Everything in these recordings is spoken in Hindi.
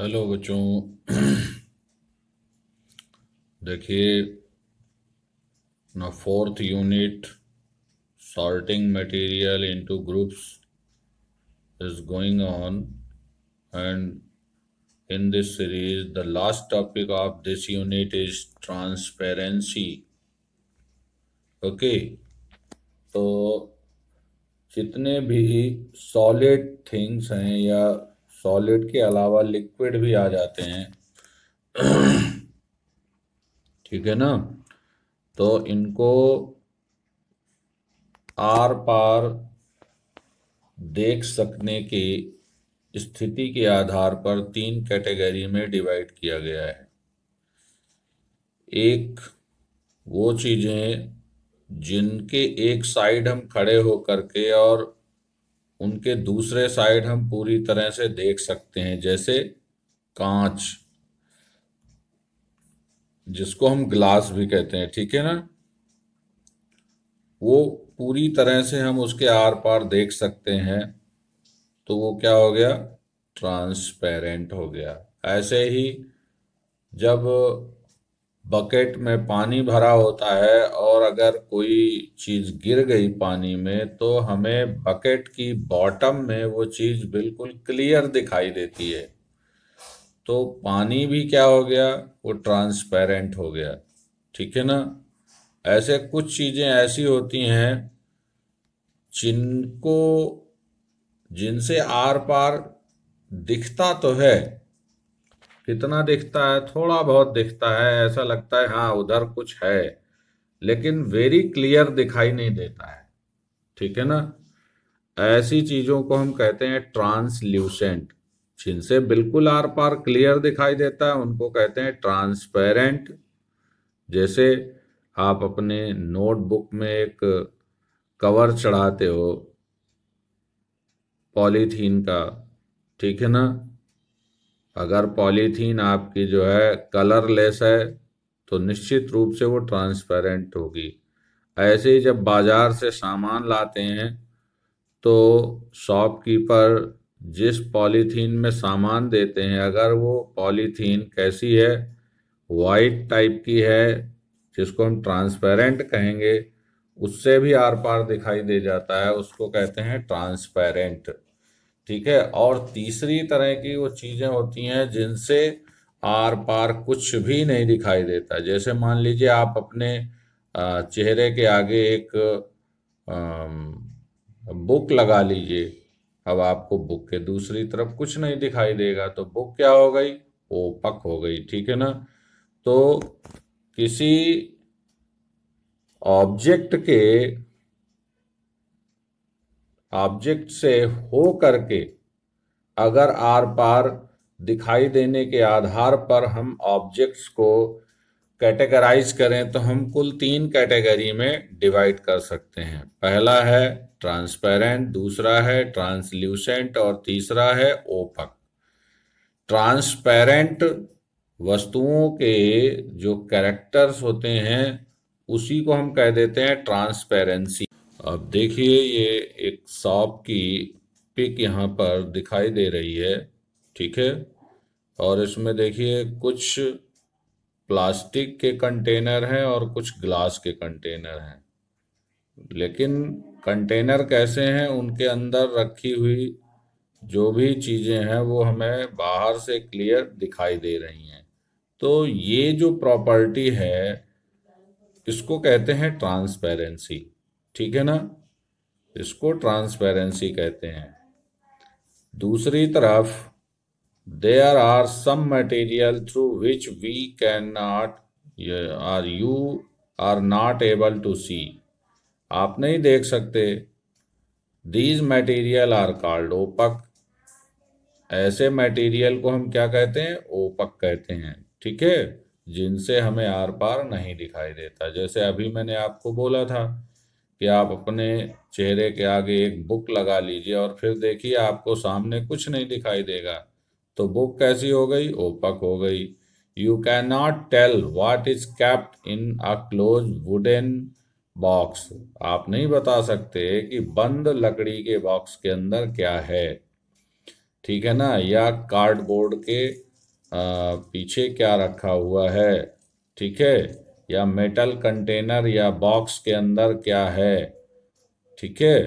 हेलो बच्चों देखिए ना fourth unit sorting material into groups is going on and in this series the last topic of this unit is transparency okay तो जितने भी सॉलिड थिंग्स हैं या सॉलिड के अलावा लिक्विड भी आ जाते हैं ठीक है ना तो इनको आर पार देख सकने की स्थिति के आधार पर तीन कैटेगरी में डिवाइड किया गया है एक वो चीज़ें जिनके एक साइड हम खड़े हो करके और उनके दूसरे साइड हम पूरी तरह से देख सकते हैं जैसे कांच जिसको हम ग्लास भी कहते हैं ठीक है ना वो पूरी तरह से हम उसके आर पार देख सकते हैं तो वो क्या हो गया ट्रांसपेरेंट हो गया ऐसे ही जब बकेट में पानी भरा होता है और अगर कोई चीज़ गिर गई पानी में तो हमें बकेट की बॉटम में वो चीज़ बिल्कुल क्लियर दिखाई देती है तो पानी भी क्या हो गया वो ट्रांसपेरेंट हो गया ठीक है ना ऐसे कुछ चीज़ें ऐसी होती हैं जिनको जिनसे आर पार दिखता तो है कितना दिखता है थोड़ा बहुत दिखता है ऐसा लगता है हाँ उधर कुछ है लेकिन वेरी क्लियर दिखाई नहीं देता है ठीक है ना ऐसी चीजों को हम कहते हैं ट्रांसल्यूसेंट जिनसे बिल्कुल आर पार क्लियर दिखाई देता है उनको कहते हैं ट्रांसपेरेंट जैसे आप अपने नोटबुक में एक कवर चढ़ाते हो पॉलीथीन का ठीक है ना अगर पॉलीथीन आपकी जो है कलरलेस है तो निश्चित रूप से वो ट्रांसपेरेंट होगी ऐसे ही जब बाज़ार से सामान लाते हैं तो शॉपकीपर जिस पॉलीथीन में सामान देते हैं अगर वो पॉलीथीन कैसी है वाइट टाइप की है जिसको हम ट्रांसपेरेंट कहेंगे उससे भी आर पार दिखाई दे जाता है उसको कहते हैं ट्रांसपेरेंट ठीक है और तीसरी तरह की वो चीज़ें होती हैं जिनसे आर पार कुछ भी नहीं दिखाई देता जैसे मान लीजिए आप अपने चेहरे के आगे एक बुक लगा लीजिए अब आपको बुक के दूसरी तरफ कुछ नहीं दिखाई देगा तो बुक क्या हो गई पक हो गई ठीक है ना तो किसी ऑब्जेक्ट के ऑब्जेक्ट से हो करके अगर आर पार दिखाई देने के आधार पर हम ऑब्जेक्ट्स को कैटेगराइज करें तो हम कुल तीन कैटेगरी में डिवाइड कर सकते हैं पहला है ट्रांसपेरेंट दूसरा है ट्रांसल्यूसेंट और तीसरा है ओपक ट्रांसपेरेंट वस्तुओं के जो कैरेक्टर्स होते हैं उसी को हम कह देते हैं ट्रांसपेरेंसी अब देखिए ये एक सॉप की पिक यहाँ पर दिखाई दे रही है ठीक है और इसमें देखिए कुछ प्लास्टिक के कंटेनर हैं और कुछ ग्लास के कंटेनर हैं लेकिन कंटेनर कैसे हैं उनके अंदर रखी हुई जो भी चीज़ें हैं वो हमें बाहर से क्लियर दिखाई दे रही हैं तो ये जो प्रॉपर्टी है इसको कहते हैं ट्रांसपेरेंसी ठीक है ना इसको ट्रांसपेरेंसी कहते हैं दूसरी तरफ there are some material through which we can not or you are not able to see आप नहीं देख सकते these material are called opaque ऐसे मटेरियल को हम क्या कहते हैं ओपक कहते हैं ठीक है जिनसे हमें आर पार नहीं दिखाई देता जैसे अभी मैंने आपको बोला था कि आप अपने चेहरे के आगे एक बुक लगा लीजिए और फिर देखिए आपको सामने कुछ नहीं दिखाई देगा तो बुक कैसी हो गई ओपक हो गई you can not tell what is kept in a close wooden box आप नहीं बता सकते कि बंद लकड़ी के बॉक्स के अंदर क्या है ठीक है ना या कार्डबोर्ड के आ, पीछे क्या रखा हुआ है ठीक है या मेटल कंटेनर या बॉक्स के अंदर क्या है ठीक है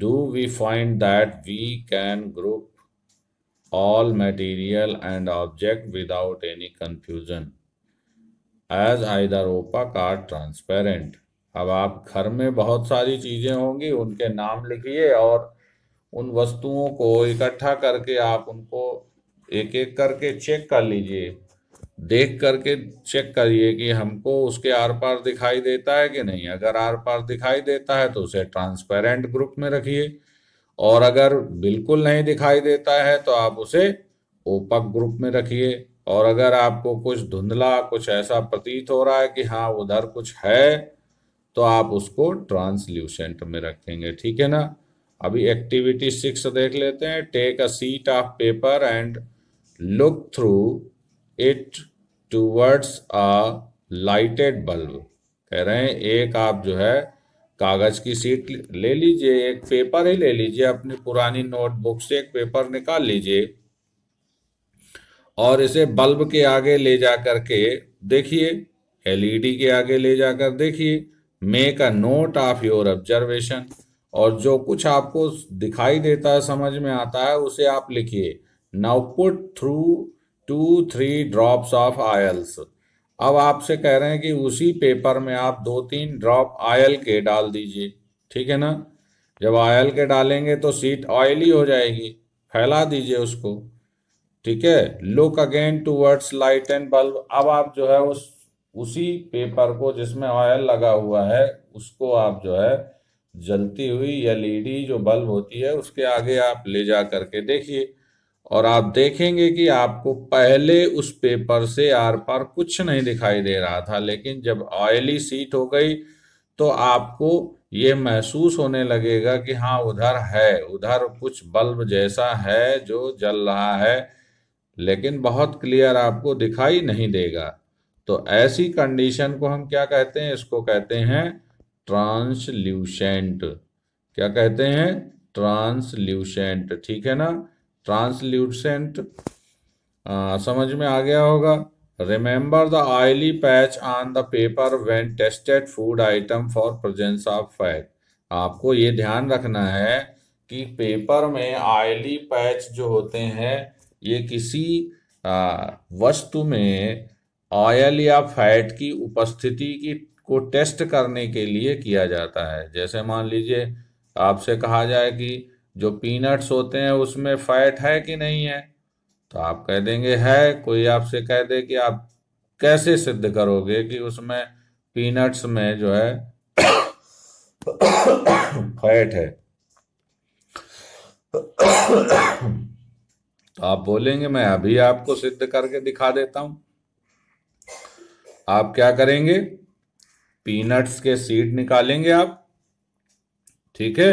do we find that we can group all material and object without any confusion as either opaque or transparent अब आप घर में बहुत सारी चीज़ें होंगी उनके नाम लिखिए और उन वस्तुओं को इकट्ठा करके आप उनको एक एक करके चेक कर लीजिए देख करके चेक करिए कि हमको उसके आर पार दिखाई देता है कि नहीं अगर आर पार दिखाई देता है तो उसे ट्रांसपेरेंट ग्रुप में रखिए और अगर बिल्कुल नहीं दिखाई देता है तो आप उसे ओपक ग्रुप में रखिए और अगर आपको कुछ धुंधला कुछ ऐसा प्रतीत हो रहा है कि हाँ उधर कुछ है तो आप उसको ट्रांसल्यूशेंट में रखेंगे ठीक है ना अभी एक्टिविटी सिक्स देख लेते हैं take a sheet of paper and look through it towards a lighted bulb कह रहे हैं एक आप जो है कागज की सीट ले लीजिए एक पेपर ही ले लीजिए अपनी पुरानी नोटबुक से एक पेपर निकाल लीजिए और इसे बल्ब के आगे ले जाकर के देखिए एलईडी e के आगे ले जाकर देखिए make a note of your observation और जो कुछ आपको दिखाई देता है समझ में आता है उसे आप लिखिए now put through two three drops of oils अब आपसे कह रहे हैं कि उसी पेपर में आप दो तीन ड्रॉप आयल के डाल दीजिए ठीक है ना जब आयल के डालेंगे तो सीट ऑयली हो जाएगी फैला दीजिए उसको ठीक है look again towards light and bulb अब आप जो है उस उसी पेपर को जिसमें ऑयल लगा हुआ है उसको आप जो है जलती हुई एलईडी जो बल्ब होती है उसके आगे आप ले जा करके देखिए और आप देखेंगे कि आपको पहले उस पेपर से आर पार कुछ नहीं दिखाई दे रहा था लेकिन जब ऑयली सीट हो गई तो आपको ये महसूस होने लगेगा कि हाँ उधर है उधर कुछ बल्ब जैसा है जो जल रहा है लेकिन बहुत क्लियर आपको दिखाई नहीं देगा तो ऐसी कंडीशन को हम क्या कहते हैं इसको कहते हैं ट्रांसल्यूशेंट क्या कहते हैं ट्रांसल्यूशेंट ठीक है ना ट्रांसल्यूसेंट समझ में आ गया होगा remember the oily patch on the paper when tested food item for presence of fat आपको ये ध्यान रखना है कि पेपर में ऑयली पैच जो होते हैं ये किसी वस्तु में ऑयल या फैट की उपस्थिति की को टेस्ट करने के लिए किया जाता है जैसे मान लीजिए आपसे कहा जाए कि जो पीनट्स होते हैं उसमें फैट है कि नहीं है तो आप कह देंगे है कोई आपसे कह दे कि आप कैसे सिद्ध करोगे कि उसमें पीनट्स में जो है फैट है तो आप बोलेंगे मैं अभी आपको सिद्ध करके दिखा देता हूं आप क्या करेंगे पीनट्स के सीड निकालेंगे आप ठीक है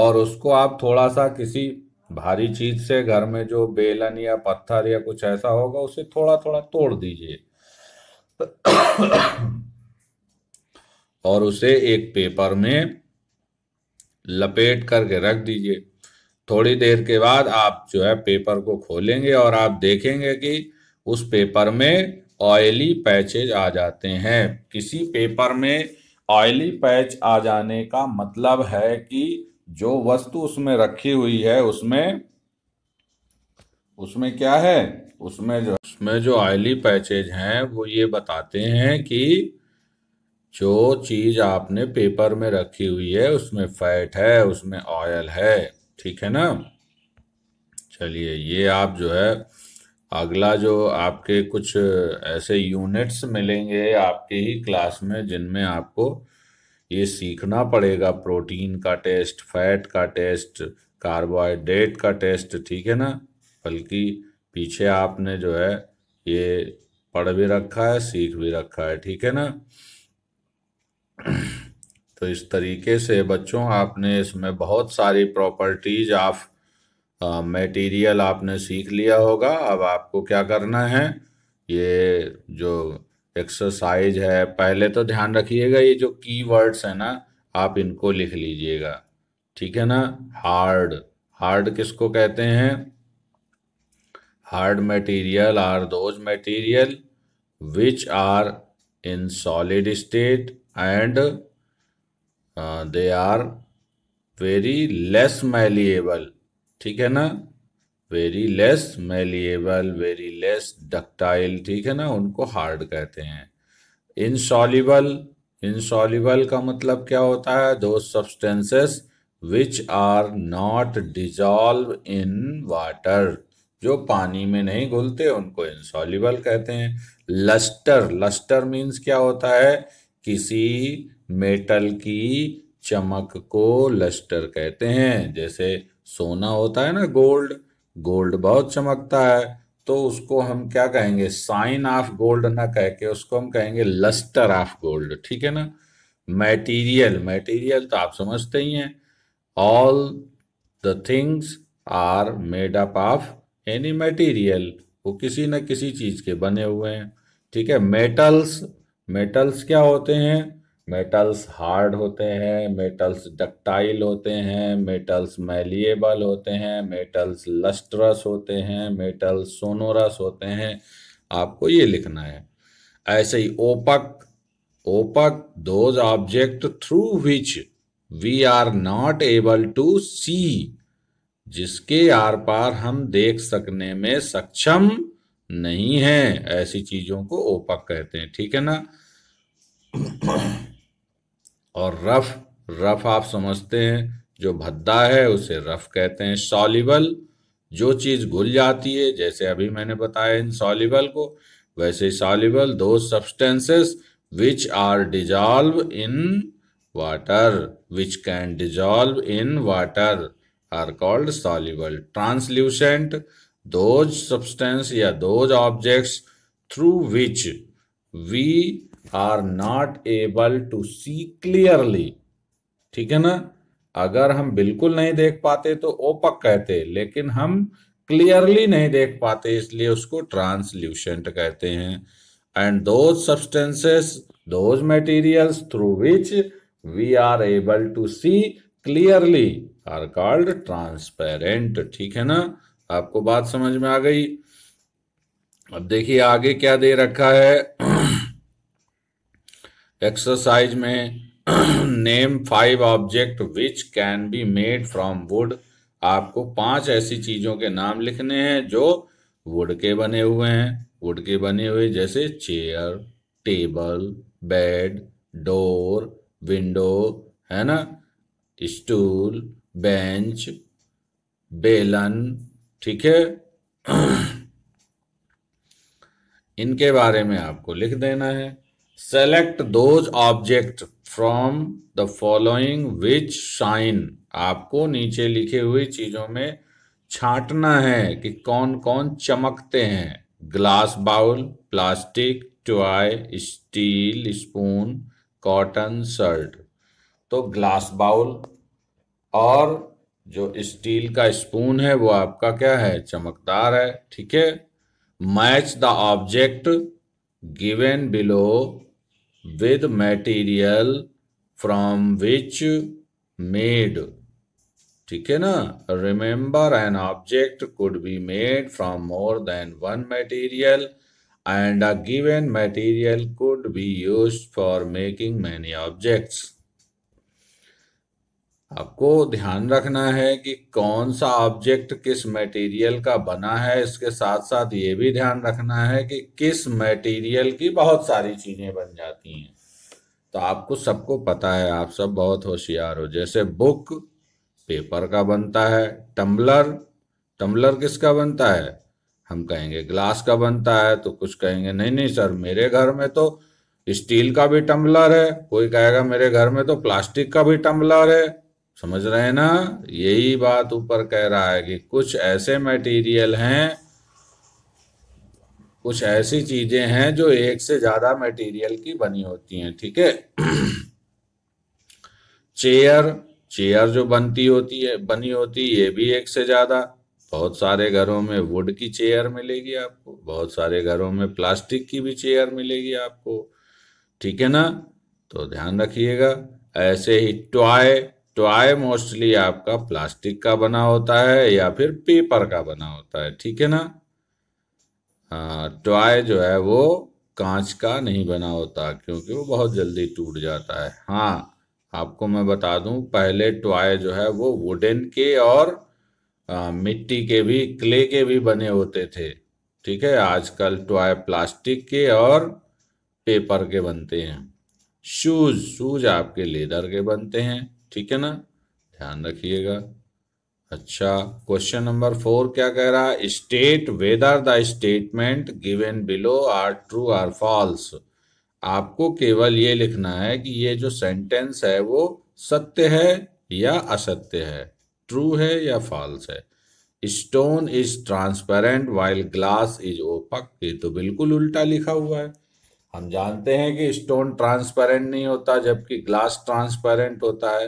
और उसको आप थोड़ा सा किसी भारी चीज से घर में जो बेलन या पत्थर या कुछ ऐसा होगा उसे थोड़ा थोड़ा तोड़ दीजिए और उसे एक पेपर में लपेट करके रख दीजिए थोड़ी देर के बाद आप जो है पेपर को खोलेंगे और आप देखेंगे कि उस पेपर में ऑयली पैचेज आ जाते हैं किसी पेपर में ऑयली पैच आ जाने का मतलब है कि जो वस्तु उसमें रखी हुई है उसमें उसमें क्या है उसमें जो उसमें जो आयली पैचेज हैं वो ये बताते हैं कि जो चीज आपने पेपर में रखी हुई है उसमें फैट है उसमें ऑयल है ठीक है ना चलिए ये आप जो है अगला जो आपके कुछ ऐसे यूनिट्स मिलेंगे आपके ही क्लास में जिनमें आपको ये सीखना पड़ेगा प्रोटीन का टेस्ट फैट का टेस्ट कार्बोहाइड्रेट का टेस्ट ठीक है ना बल्कि पीछे आपने जो है ये पढ़ भी रखा है सीख भी रखा है ठीक है ना तो इस तरीके से बच्चों आपने इसमें बहुत सारी प्रॉपर्टीज ऑफ मटेरियल आपने सीख लिया होगा अब आपको क्या करना है ये जो एक्सरसाइज है पहले तो ध्यान रखिएगा ये जो की वर्ड्स है ना आप इनको लिख लीजिएगा ठीक है ना हार्ड हार्ड किसको कहते हैं hard material are those material which are in solid state and they are very less malleable ठीक है ना very less malleable very less ductile ठीक है ना उनको हार्ड कहते हैं इनसॉलिबल इनसॉलिबल का मतलब क्या होता है those substances which are not dissolve in water जो पानी में नहीं घुलते उनको इनसॉलिबल कहते हैं लस्टर लस्टर मीन्स क्या होता है किसी मेटल की चमक को लस्टर कहते हैं जैसे सोना होता है ना गोल्ड गोल्ड बहुत चमकता है तो उसको हम क्या कहेंगे साइन ऑफ गोल्ड ना कह के उसको हम कहेंगे लस्टर ऑफ गोल्ड ठीक है ना मटेरियल मटेरियल तो आप समझते ही हैं all the things are made up of any material वो किसी न किसी चीज के बने हुए हैं ठीक है मेटल्स मेटल्स क्या होते हैं मेटल्स हार्ड होते हैं मेटल्स डक्टाइल होते हैं मेटल्स मैलिएबल होते हैं मेटल्स लस्ट्रस होते हैं मेटल्स सोनोरस होते हैं आपको ये लिखना है ऐसे ही opaque opaque those object through which we are not able to see जिसके आर पार हम देख सकने में सक्षम नहीं है ऐसी चीजों को ओपक कहते हैं ठीक है ना और रफ रफ आप समझते हैं जो भद्दा है उसे रफ कहते हैं सॉलिबल जो चीज़ घुल जाती है जैसे अभी मैंने बताया इन सॉलिबल को वैसे soluble those substances which are dissolve in water which can dissolve in water are called soluble translucent those substance या those objects through which we are not able to see clearly ठीक है ना अगर हम बिल्कुल नहीं देख पाते तो ओपक कहते लेकिन हम क्लियरली नहीं देख पाते इसलिए उसको ट्रांसल्यूशेंट कहते हैं and those substances those materials through which we are able to see clearly are called transparent ठीक है ना आपको बात समझ में आ गई अब देखिए आगे क्या दे रखा है एक्सरसाइज में name five object which can be made from wood आपको पांच ऐसी चीजों के नाम लिखने हैं जो वुड के बने हुए हैं वुड के बने हुए जैसे chair table bed door window है ना स्टूल बेंच बेलन ठीक है इनके बारे में आपको लिख देना है select those object from the following which shine आपको नीचे लिखे हुई चीजों में छांटना है कि कौन कौन चमकते हैं glass bowl plastic toy steel spoon cotton shirt तो ग्लास बाउल और जो स्टील का स्पून है वो आपका क्या है चमकदार है ठीक है match the object given below with material from which made ठीक है ना Remember, an object could be made from more than one material, and a given material could be used for making many objects. आपको ध्यान रखना है कि कौन सा ऑब्जेक्ट किस मटेरियल का बना है इसके साथ साथ ये भी ध्यान रखना है कि किस मटेरियल की बहुत सारी चीज़ें बन जाती हैं तो आपको सबको पता है आप सब बहुत होशियार हो जैसे बुक पेपर का बनता है टम्बलर टम्बलर किसका बनता है हम कहेंगे ग्लास का बनता है तो कुछ कहेंगे नहीं नहीं सर मेरे घर में तो स्टील का भी टम्बलर है कोई कहेगा मेरे घर में तो प्लास्टिक का भी टम्बलर है समझ रहे हैं ना यही बात ऊपर कह रहा है कि कुछ ऐसे मटेरियल हैं कुछ ऐसी चीजें हैं जो एक से ज्यादा मटेरियल की बनी होती हैं ठीक है चेयर चेयर जो बनती होती है बनी होती है ये भी एक से ज्यादा बहुत सारे घरों में वुड की चेयर मिलेगी आपको बहुत सारे घरों में प्लास्टिक की भी चेयर मिलेगी आपको ठीक है ना तो ध्यान रखिएगा ऐसे ही टॉय टॉय तो मोस्टली आपका प्लास्टिक का बना होता है या फिर पेपर का बना होता है ठीक है ना ट्वाय हाँ, टॉय तो जो है वो कांच का नहीं बना होता क्योंकि वो बहुत जल्दी टूट जाता है हाँ आपको मैं बता दूं पहले टॉय तो जो है वो वुडन के और आ, मिट्टी के भी क्ले के भी बने होते थे ठीक है आजकल टॉय प्लास्टिक के और पेपर के बनते हैं शूज शूज आपके लेदर के बनते हैं ठीक है ना ध्यान रखिएगा अच्छा क्वेश्चन नंबर फोर क्या कह रहा है state whether the statement given below are true or false आपको केवल ये लिखना है कि ये जो सेंटेंस है वो सत्य है या असत्य है ट्रू है या फॉल्स है stone is transparent while glass is opaque ये तो बिल्कुल उल्टा लिखा हुआ है हम जानते हैं कि स्टोन ट्रांसपेरेंट नहीं होता जबकि ग्लास ट्रांसपेरेंट होता है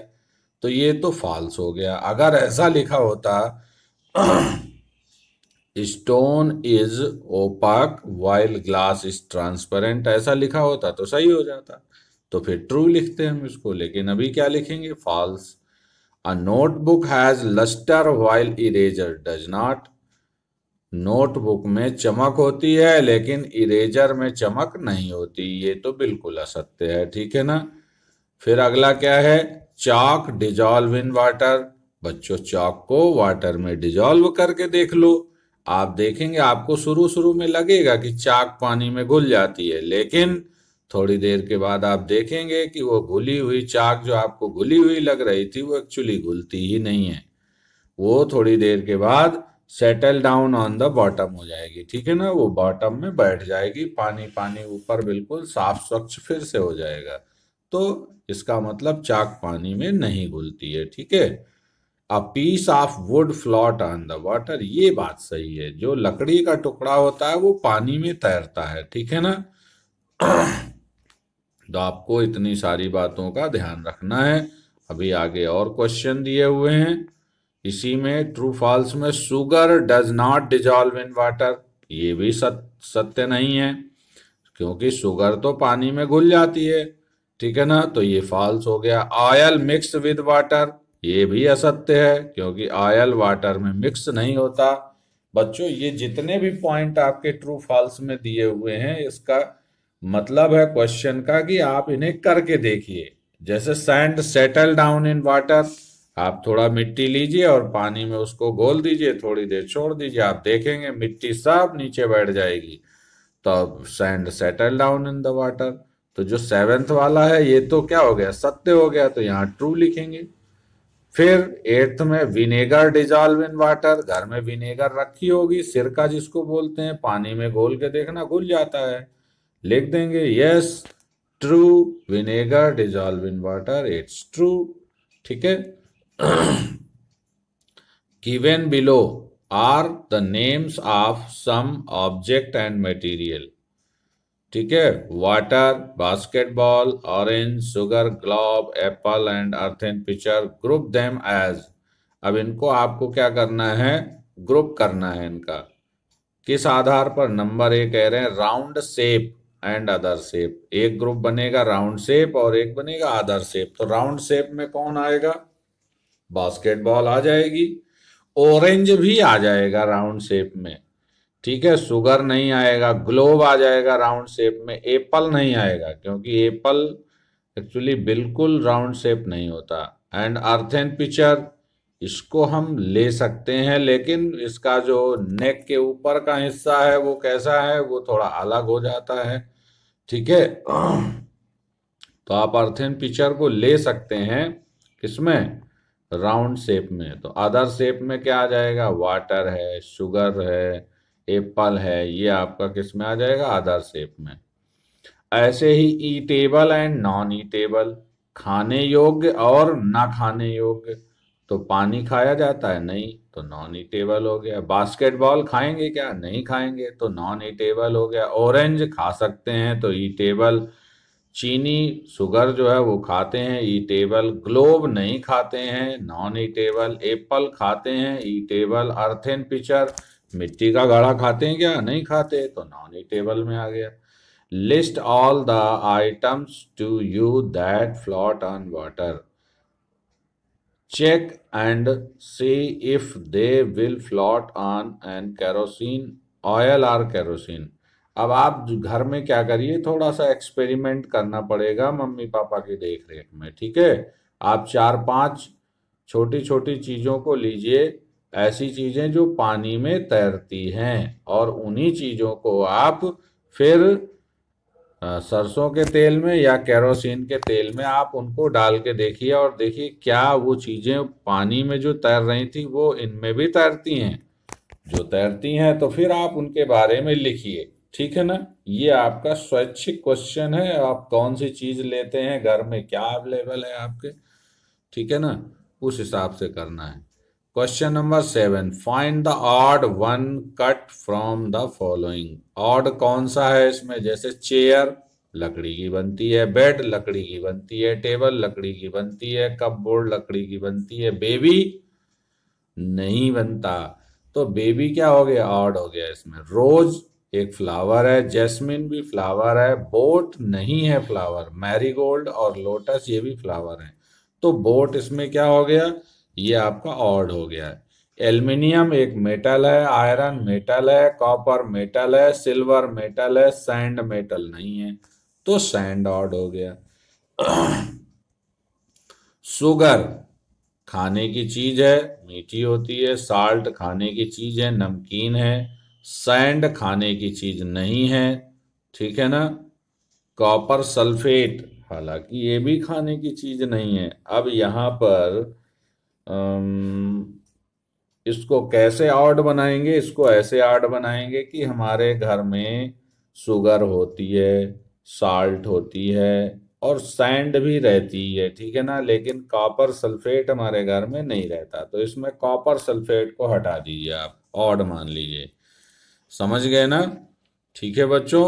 तो ये तो फॉल्स हो गया अगर ऐसा लिखा होता stone is opaque while glass is transparent ऐसा लिखा होता तो सही हो जाता तो फिर ट्रू लिखते हैं हम इसको लेकिन अभी क्या लिखेंगे false a notebook has lustre while eraser does not notebook में चमक होती है लेकिन इरेजर में चमक नहीं होती ये तो बिल्कुल असत्य है ठीक है ना फिर अगला क्या है चाक डिजॉल्व इन वाटर बच्चों चाक को वाटर में डिजॉल्व करके देख लो आप देखेंगे आपको शुरू शुरू में लगेगा कि चाक पानी में घुल जाती है लेकिन थोड़ी देर के बाद आप देखेंगे कि वो घुली हुई चाक जो आपको घुली हुई लग रही थी वो एक्चुअली घुलती ही नहीं है वो थोड़ी देर के बाद settle down on the bottom हो जाएगी ठीक है ना वो बॉटम में बैठ जाएगी पानी पानी ऊपर बिल्कुल साफ स्वच्छ फिर से हो जाएगा तो इसका मतलब चाक पानी में नहीं घुलती है ठीक है a piece of wood float on the water ये बात सही है जो लकड़ी का टुकड़ा होता है वो पानी में तैरता है ठीक है ना तो आपको इतनी सारी बातों का ध्यान रखना है अभी आगे और क्वेश्चन दिए हुए हैं इसी में ट्रू फॉल्स में sugar does not dissolve in water ये भी सत्य सत्य नहीं है क्योंकि शुगर तो पानी में घुल जाती है ठीक है ना तो ये फॉल्स हो गया आयल मिक्स विद वाटर ये भी असत्य है क्योंकि आयल वाटर में मिक्स नहीं होता बच्चों ये जितने भी पॉइंट आपके ट्रू फॉल्स में दिए हुए हैं इसका मतलब है क्वेश्चन का कि आप इन्हें करके देखिए जैसे sand settle down in water आप थोड़ा मिट्टी लीजिए और पानी में उसको घोल दीजिए थोड़ी देर छोड़ दीजिए आप देखेंगे मिट्टी साफ नीचे बैठ जाएगी तो sand settle down in the water तो जो सेवेंथ वाला है ये तो क्या हो गया सत्य हो गया तो यहाँ ट्रू लिखेंगे फिर एट्थ में विनेगर डिजॉल्व इन वाटर घर में विनेगर रखी होगी सिरका जिसको बोलते हैं पानी में घोल के देखना घुल जाता है लिख देंगे yes true vinegar dissolve in water it's true ठीक है given below are the names of some object and material ठीक है water basketball orange sugar globe apple and earth and picture group them as अब इनको आपको क्या करना है ग्रुप करना है इनका किस आधार पर नंबर एक कह रहे हैं round shape and other shape एक ग्रुप बनेगा राउंड शेप और एक बनेगा अदर शेप तो राउंड शेप में कौन आएगा बास्केटबॉल आ जाएगी ऑरेंज भी आ जाएगा राउंड शेप में ठीक है सुगर नहीं आएगा ग्लोब आ जाएगा राउंड शेप में एप्पल नहीं आएगा क्योंकि एप्पल एक्चुअली बिल्कुल राउंड शेप नहीं होता एंड अर्थ एंड पिक्चर इसको हम ले सकते हैं लेकिन इसका जो नेक के ऊपर का हिस्सा है वो कैसा है वो थोड़ा अलग हो जाता है ठीक है तो आप अर्थ एंड पिक्चर को ले सकते हैं किसमें राउंड शेप में तो अदर शेप में क्या आ जाएगा वाटर है शुगर है एप्पल है ये आपका किस में आ जाएगा आधार सेप में ऐसे ही edible and non edible खाने योग्य और ना खाने योग्य तो पानी खाया जाता है नहीं तो नॉन ईटेबल हो गया बास्केटबॉल खाएंगे क्या नहीं खाएंगे तो नॉन ईटेबल हो गया ऑरेंज खा सकते हैं तो ई टेबल चीनी शुगर जो है वो खाते हैं ई टेबल ग्लोब नहीं खाते हैं नॉन ईटेबल एप्पल खाते हैं ई अर्थ अर्थिन पिचर मिट्टी का गाढ़ा खाते हैं क्या नहीं खाते तो नॉन ईटेबल में आ गया list all the items to you that float on water check and see if they will float on and kerosene oil or kerosene अब आप घर में क्या करिए थोड़ा सा एक्सपेरिमेंट करना पड़ेगा मम्मी पापा की देख रेख में ठीक है आप चार पांच छोटी छोटी चीज़ों को लीजिए ऐसी चीज़ें जो पानी में तैरती हैं और उन्हीं चीज़ों को आप फिर सरसों के तेल में या केरोसिन के तेल में आप उनको डाल के देखिए और देखिए क्या वो चीज़ें पानी में जो तैर रही थी वो इनमें भी तैरती हैं जो तैरती हैं तो फिर आप उनके बारे में लिखिए ठीक है ना ये आपका स्वैच्छिक क्वेश्चन है आप कौन सी चीज़ लेते हैं घर में क्या अवेलेबल है आपके ठीक है ना उस हिसाब से करना है question number seven find the odd one cut from the following odd कौन सा है इसमें जैसे चेयर लकड़ी की बनती है बेड लकड़ी की बनती है टेबल लकड़ी की बनती है कप बोर्ड लकड़ी की बनती है बेबी नहीं बनता तो बेबी क्या हो गया ऑड हो गया इसमें रोज एक फ्लावर है जैस्मिन भी फ्लावर है बोट नहीं है फ्लावर मैरीगोल्ड और लोटस ये भी फ्लावर है तो बोट इसमें क्या हो गया ये आपका ऑर्ड हो गया है एल्युमिनियम एक मेटल है आयरन मेटल है कॉपर मेटल है सिल्वर मेटल है सैंड मेटल नहीं है तो सैंड ऑर्ड हो गया शुगर खाने की चीज है मीठी होती है साल्ट खाने की चीज है नमकीन है सैंड खाने की चीज नहीं है ठीक है ना कॉपर सल्फेट हालांकि ये भी खाने की चीज नहीं है अब यहाँ पर इसको कैसे ऑड बनाएंगे इसको ऐसे आर्ट बनाएंगे कि हमारे घर में शुगर होती है साल्ट होती है और सैंड भी रहती है ठीक है ना लेकिन कॉपर सल्फेट हमारे घर में नहीं रहता तो इसमें कॉपर सल्फेट को हटा दीजिए आप ऑड मान लीजिए समझ गए ना ठीक है बच्चों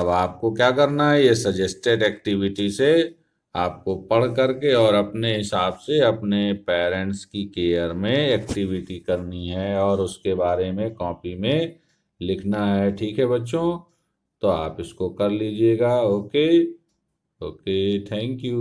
अब आपको क्या करना है ये सजेस्टेड एक्टिविटी से आपको पढ़ करके और अपने हिसाब से अपने पेरेंट्स की केयर में एक्टिविटी करनी है और उसके बारे में कॉपी में लिखना है ठीक है बच्चों तो आप इसको कर लीजिएगा ओके ओके थैंक यू